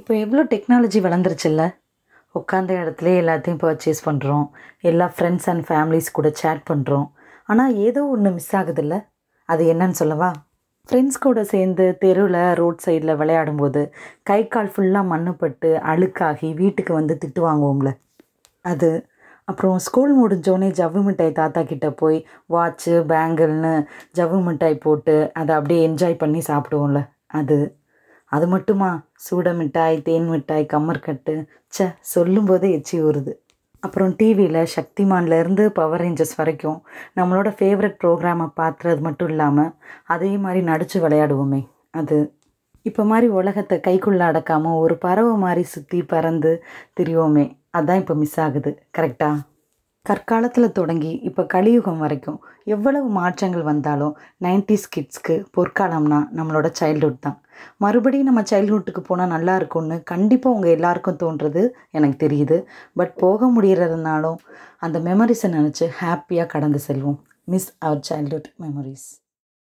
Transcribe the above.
இப்போ எவ்வளோ டெக்னாலஜி வளர்ந்துருச்சுல்ல உட்காந்த இடத்துல எல்லாத்தையும் பர்ச்சேஸ் பண்ணுறோம் எல்லா ஃப்ரெண்ட்ஸ் அண்ட் ஃபேமிலிஸ் கூட சேட் பண்ணுறோம் ஆனால் ஏதோ ஒன்று மிஸ் ஆகுதில்ல அது என்னன்னு சொல்லவா ஃப்ரெண்ட்ஸ் கூட சேர்ந்து தெருவில் ரோட் சைடில் விளையாடும்போது கை கால் ஃபுல்லாக மண்ணுப்பட்டு அழுக்காகி வீட்டுக்கு வந்து திட்டு வாங்குவோம்ல அது அப்புறம் ஸ்கூல் முடிஞ்சோடனே ஜவ்வு மிட்டாய் தாத்தா கிட்டே போய் வாட்சு பேங்கிள்னு ஜவ்வு மிட்டாய் போட்டு அதை அப்படியே என்ஜாய் பண்ணி சாப்பிடுவோம்ல அது அது மட்டுமா சூட மிட்டாய் தேன் மிட்டாய் கம்மர்கட்டு ச போதே எச்சி ஊறுது அப்புறம் டிவியில் சக்திமான்லேருந்து பவர் ரேஞ்சர்ஸ் வரைக்கும் நம்மளோட ஃபேவரட் ப்ரோக்ராமை பார்த்துறது மட்டும் இல்லாமல் அதே மாதிரி நடித்து விளையாடுவோமே அது இப்போ மாதிரி உலகத்தை கைக்குள்ளே அடக்காமல் ஒரு பறவை மாதிரி சுற்றி பறந்து திரிவோமே அதுதான் இப்போ மிஸ் ஆகுது கரெக்டாக கற்காலத்தில் தொடங்கி இப்போ கலியுகம் வரைக்கும் எவ்வளவு மாற்றங்கள் வந்தாலும் நைன்டிஸ் கிட்ஸ்க்கு பொற்காலம்னா நம்மளோட சைல்டுஹுட் தான் மறுபடியும் நம்ம சைல்டுஹுட்டுக்கு போனால் நல்லா இருக்கும்னு கண்டிப்பாக உங்கள் எல்லாருக்கும் தோன்றது எனக்கு தெரியுது பட் போக முடியறதுனாலும் அந்த மெமரிஸை நினச்சி ஹாப்பியாக கடந்து செல்வோம் மிஸ் அவர் சைல்டுஹுட் மெமரிஸ்